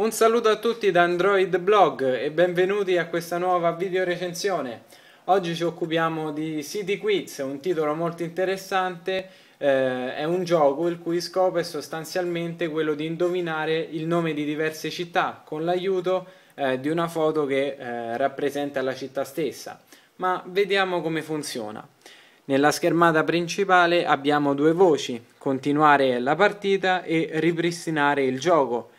Un saluto a tutti da Android Blog e benvenuti a questa nuova video recensione. Oggi ci occupiamo di City Quiz, un titolo molto interessante, eh, è un gioco il cui scopo è sostanzialmente quello di indovinare il nome di diverse città con l'aiuto eh, di una foto che eh, rappresenta la città stessa. Ma vediamo come funziona. Nella schermata principale abbiamo due voci, continuare la partita e ripristinare il gioco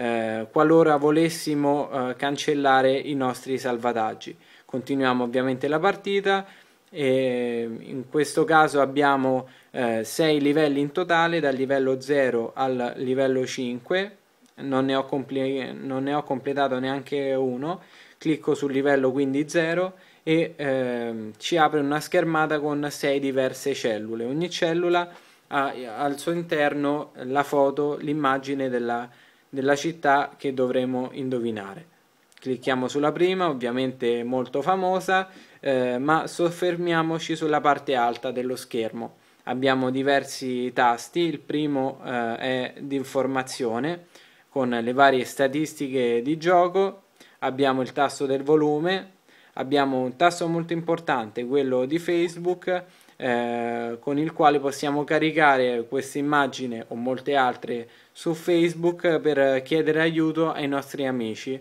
eh, qualora volessimo eh, cancellare i nostri salvataggi. Continuiamo ovviamente la partita e mm, in questo caso abbiamo 6 eh, livelli in totale dal livello 0 al livello 5 non ne ho, comple non ne ho completato neanche uno clicco sul livello quindi 0 e eh, ci apre una schermata con 6 diverse cellule. Ogni cellula ha al suo interno la foto, l'immagine della della città che dovremo indovinare. Clicchiamo sulla prima, ovviamente molto famosa, eh, ma soffermiamoci sulla parte alta dello schermo. Abbiamo diversi tasti, il primo eh, è di informazione con le varie statistiche di gioco, abbiamo il tasto del volume, abbiamo un tasto molto importante, quello di Facebook, eh, con il quale possiamo caricare questa immagine o molte altre su Facebook per chiedere aiuto ai nostri amici.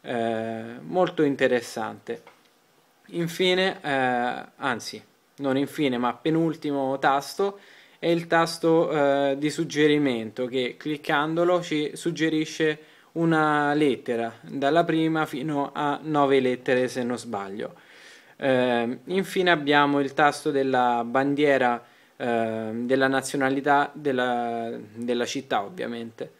Eh, molto interessante. Infine, eh, anzi, non infine, ma penultimo tasto è il tasto eh, di suggerimento che cliccandolo ci suggerisce una lettera, dalla prima fino a nove lettere se non sbaglio. Eh, infine abbiamo il tasto della bandiera eh, della nazionalità della, della città ovviamente.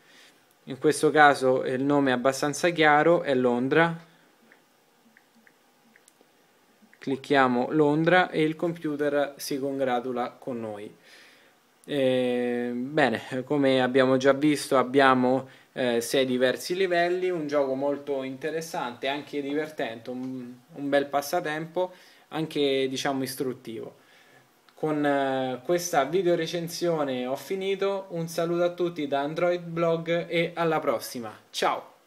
In questo caso il nome è abbastanza chiaro, è Londra. Clicchiamo Londra e il computer si congratula con noi. Eh, bene, come abbiamo già visto abbiamo eh, sei diversi livelli, un gioco molto interessante, anche divertente, un, un bel passatempo, anche diciamo istruttivo. Con eh, questa video recensione ho finito, un saluto a tutti da Android Blog e alla prossima, ciao!